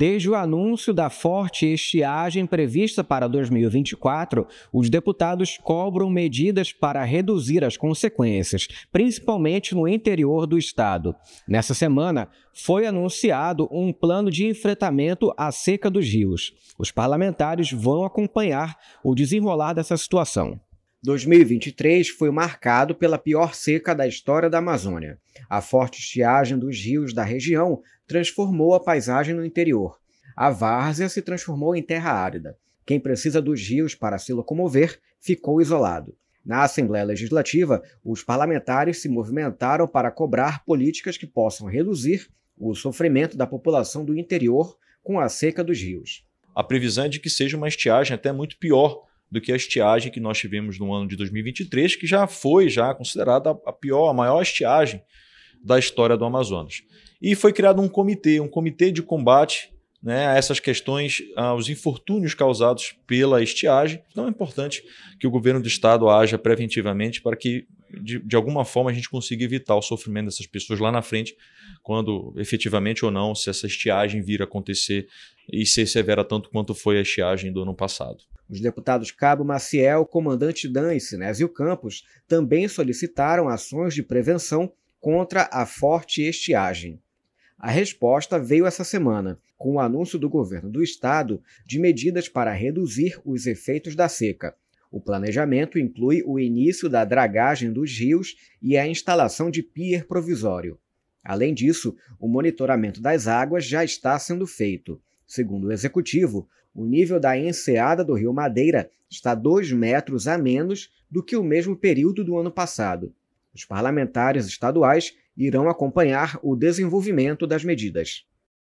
Desde o anúncio da forte estiagem prevista para 2024, os deputados cobram medidas para reduzir as consequências, principalmente no interior do estado. Nessa semana, foi anunciado um plano de enfrentamento à seca dos rios. Os parlamentares vão acompanhar o desenrolar dessa situação. 2023 foi marcado pela pior seca da história da Amazônia. A forte estiagem dos rios da região transformou a paisagem no interior. A várzea se transformou em terra árida. Quem precisa dos rios para se locomover ficou isolado. Na Assembleia Legislativa, os parlamentares se movimentaram para cobrar políticas que possam reduzir o sofrimento da população do interior com a seca dos rios. A previsão é de que seja uma estiagem até muito pior do que a estiagem que nós tivemos no ano de 2023, que já foi já considerada a pior, a maior estiagem da história do Amazonas. E foi criado um comitê, um comitê de combate né, a essas questões, aos infortúnios causados pela estiagem. Então é importante que o governo do estado haja preventivamente para que, de, de alguma forma, a gente consiga evitar o sofrimento dessas pessoas lá na frente, quando efetivamente ou não, se essa estiagem vir a acontecer e ser severa tanto quanto foi a estiagem do ano passado. Os deputados Cabo Maciel, comandante Dan e Sinésio Campos também solicitaram ações de prevenção contra a forte estiagem. A resposta veio essa semana, com o anúncio do governo do estado de medidas para reduzir os efeitos da seca. O planejamento inclui o início da dragagem dos rios e a instalação de pier provisório. Além disso, o monitoramento das águas já está sendo feito. Segundo o executivo, o nível da enseada do rio Madeira está dois metros a menos do que o mesmo período do ano passado. Os parlamentares estaduais irão acompanhar o desenvolvimento das medidas.